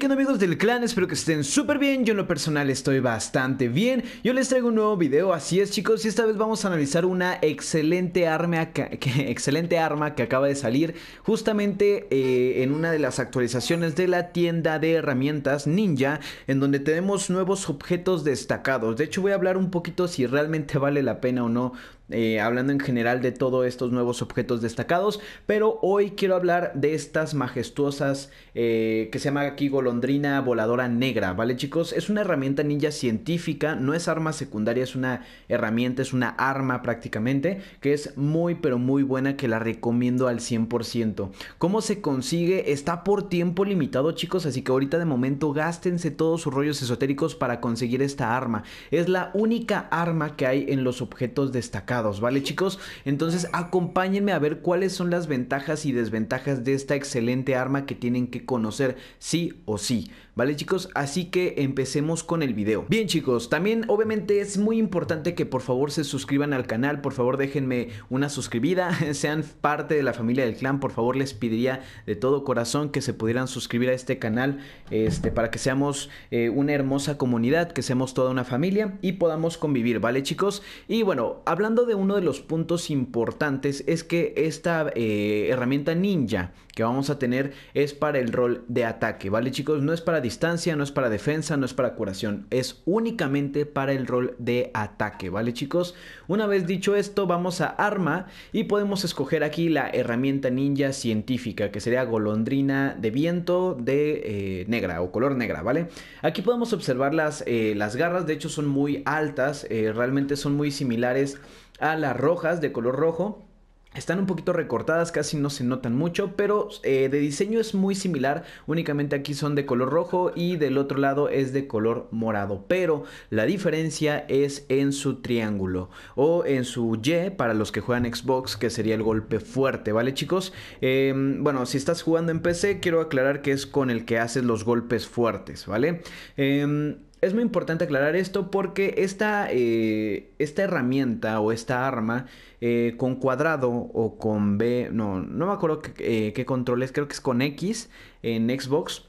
¿Qué amigos del clan? Espero que estén súper bien, yo en lo personal estoy bastante bien Yo les traigo un nuevo video, así es chicos, y esta vez vamos a analizar una excelente arma que, excelente arma que acaba de salir Justamente eh, en una de las actualizaciones de la tienda de herramientas Ninja En donde tenemos nuevos objetos destacados De hecho voy a hablar un poquito si realmente vale la pena o no eh, hablando en general de todos estos nuevos objetos destacados, pero hoy quiero hablar de estas majestuosas eh, que se llama aquí golondrina voladora negra, ¿vale chicos? Es una herramienta ninja científica, no es arma secundaria, es una herramienta, es una arma prácticamente, que es muy pero muy buena, que la recomiendo al 100%. ¿Cómo se consigue? Está por tiempo limitado chicos, así que ahorita de momento gástense todos sus rollos esotéricos para conseguir esta arma. Es la única arma que hay en los objetos destacados. ¿vale chicos? Entonces acompáñenme a ver cuáles son las ventajas y desventajas de esta excelente arma que tienen que conocer sí o sí. ¿vale chicos? Así que empecemos con el video. Bien chicos, también obviamente es muy importante que por favor se suscriban al canal, por favor déjenme una suscribida, sean parte de la familia del clan, por favor les pediría de todo corazón que se pudieran suscribir a este canal este, para que seamos eh, una hermosa comunidad, que seamos toda una familia y podamos convivir, ¿vale chicos? Y bueno, hablando de uno de los puntos importantes es que esta eh, herramienta ninja que vamos a tener es para el rol de ataque, ¿vale chicos? No es para distancia, no es para defensa, no es para curación, es únicamente para el rol de ataque, ¿vale chicos? Una vez dicho esto, vamos a arma y podemos escoger aquí la herramienta ninja científica, que sería golondrina de viento de eh, negra o color negra, ¿vale? Aquí podemos observar las, eh, las garras, de hecho son muy altas, eh, realmente son muy similares a las rojas de color rojo están un poquito recortadas, casi no se notan mucho, pero eh, de diseño es muy similar, únicamente aquí son de color rojo y del otro lado es de color morado, pero la diferencia es en su triángulo o en su Y para los que juegan Xbox, que sería el golpe fuerte, ¿vale chicos? Em, bueno, si estás jugando en PC, quiero aclarar que es con el que haces los golpes fuertes, ¿vale? Em, es muy importante aclarar esto porque esta, eh, esta herramienta o esta arma eh, con cuadrado o con B, no, no me acuerdo qué, eh, qué controles, creo que es con X en Xbox.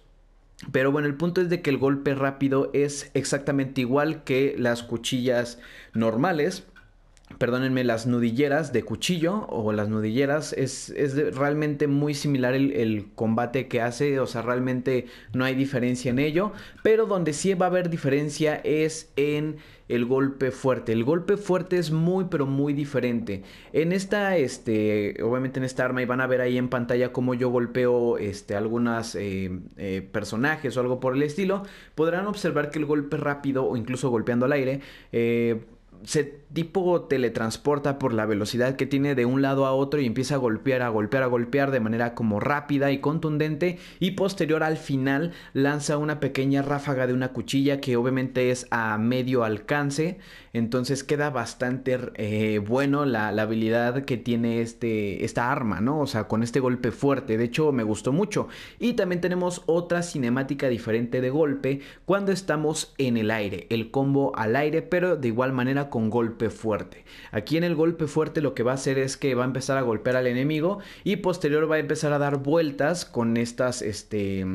Pero bueno, el punto es de que el golpe rápido es exactamente igual que las cuchillas normales perdónenme, las nudilleras de cuchillo o las nudilleras, es, realmente muy similar el, combate que hace, o sea, realmente no hay diferencia en ello, pero donde sí va a haber diferencia es en el golpe fuerte. El golpe fuerte es muy, pero muy diferente. En esta, este, obviamente en esta arma, y van a ver ahí en pantalla cómo yo golpeo este, algunos eh, eh, personajes o algo por el estilo, podrán observar que el golpe rápido o incluso golpeando al aire, eh, se tipo teletransporta por la velocidad que tiene de un lado a otro y empieza a golpear, a golpear, a golpear de manera como rápida y contundente y posterior al final lanza una pequeña ráfaga de una cuchilla que obviamente es a medio alcance, entonces queda bastante eh, bueno la, habilidad que tiene este, esta arma, ¿no? O sea, con este golpe fuerte, de hecho me gustó mucho. Y también tenemos otra cinemática diferente de golpe cuando estamos en el aire, el combo al aire, pero de igual manera con golpe fuerte. Aquí en el golpe fuerte lo que va a hacer es que va a empezar a golpear al enemigo y posterior va a empezar a dar vueltas con estas, este,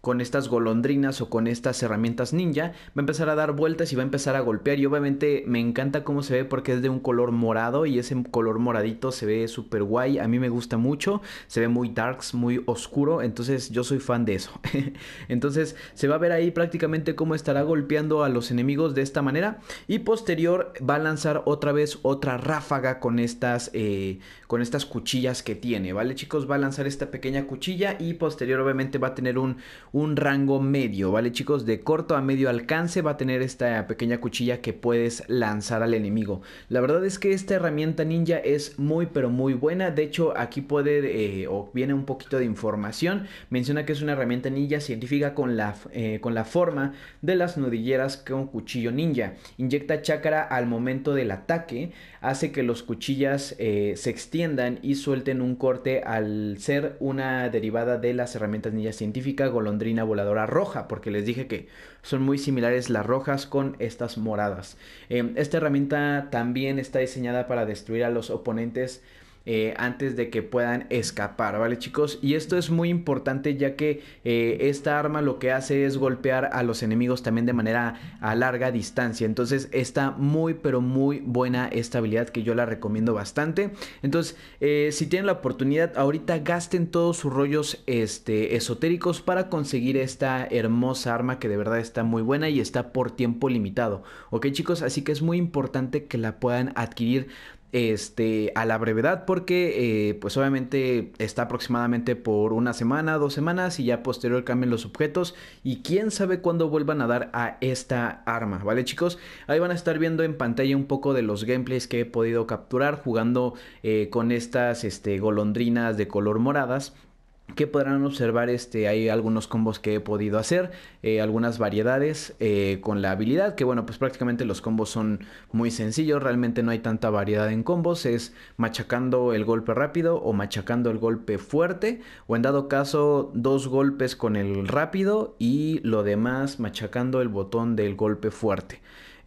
con estas golondrinas o con estas herramientas ninja, va a empezar a dar vueltas y va a empezar a golpear y obviamente me encanta cómo se ve porque es de un color morado y ese color moradito se ve súper guay, a mí me gusta mucho, se ve muy darks, muy oscuro, entonces yo soy fan de eso. entonces se va a ver ahí prácticamente cómo estará golpeando a los enemigos de esta manera y posterior va a lanzar otra vez otra ráfaga con estas, eh, con estas cuchillas que tiene, ¿vale chicos? Va a lanzar esta pequeña cuchilla y posterior obviamente va a tener un un rango medio, ¿vale chicos? De corto a medio alcance va a tener esta pequeña cuchilla que puedes lanzar al enemigo. La verdad es que esta herramienta ninja es muy pero muy buena, de hecho aquí puede eh, o viene un poquito de información, menciona que es una herramienta ninja científica con la, eh, con la forma de las nudilleras con cuchillo ninja. Inyecta chakra al momento del ataque, hace que los cuchillas eh, se extiendan y suelten un corte al ser una derivada de las herramientas ninja científica golondrina voladora roja, porque les dije que son muy similares las rojas con estas moradas. Em, esta herramienta también está diseñada para destruir a los oponentes eh, antes de que puedan escapar, ¿vale chicos? Y esto es muy importante ya que eh, esta arma lo que hace es golpear a los enemigos también de manera a larga distancia. Entonces está muy pero muy buena esta habilidad que yo la recomiendo bastante. Entonces eh, si tienen la oportunidad ahorita gasten todos sus rollos este, esotéricos para conseguir esta hermosa arma que de verdad está muy buena y está por tiempo limitado. ¿Ok chicos? Así que es muy importante que la puedan adquirir este, a la brevedad porque eh, pues obviamente está aproximadamente por una semana, dos semanas y ya posterior cambian los objetos y quién sabe cuándo vuelvan a dar a esta arma, ¿vale chicos? Ahí van a estar viendo en pantalla un poco de los gameplays que he podido capturar jugando eh, con estas este, golondrinas de color moradas que podrán observar este hay algunos combos que he podido hacer eh, algunas variedades eh, con la habilidad que bueno pues prácticamente los combos son muy sencillos realmente no hay tanta variedad en combos es machacando el golpe rápido o machacando el golpe fuerte o en dado caso dos golpes con el rápido y lo demás machacando el botón del golpe fuerte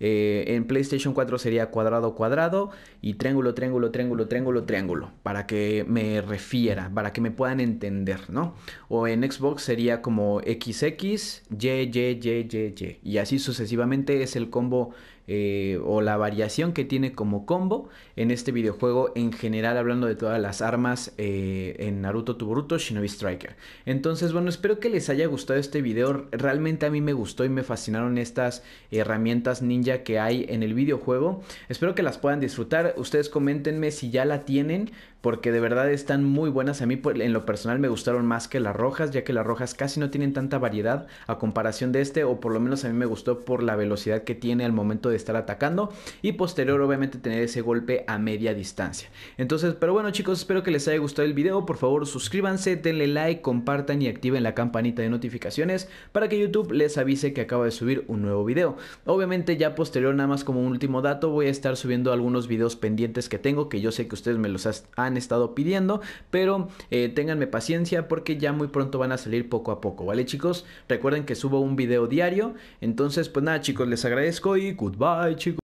eh, en PlayStation 4 sería cuadrado, cuadrado y triángulo, triángulo, triángulo, triángulo, triángulo, para que me refiera, para que me puedan entender, ¿no? O en Xbox sería como XX, Y, Y, Y, Y, Y. Y así sucesivamente es el combo eh, o la variación que tiene como combo en este videojuego en general hablando de todas las armas eh, en Naruto Tuboruto Shinobi Striker. Entonces bueno, espero que les haya gustado este video. Realmente a mí me gustó y me fascinaron estas herramientas ninja que hay en el videojuego. Espero que las puedan disfrutar. Ustedes coméntenme si ya la tienen porque de verdad están muy buenas. A mí en lo personal me gustaron más que las rojas, ya que las rojas casi no tienen tanta variedad a comparación de este, o por lo menos a mí me gustó por la velocidad que tiene al momento de estar atacando y posterior obviamente tener ese golpe a media distancia. Entonces, pero bueno chicos, espero que les haya gustado el video. Por favor, suscríbanse, denle like, compartan y activen la campanita de notificaciones para que YouTube les avise que acaba de subir un nuevo video. Obviamente ya posterior, nada más como un último dato, voy a estar subiendo algunos videos pendientes que tengo que yo sé que ustedes me los han estado pidiendo, pero tenganme eh, ténganme paciencia porque ya muy pronto van a salir poco a poco, ¿vale chicos? Recuerden que subo un video diario, entonces pues nada chicos, les agradezco y goodbye chicos.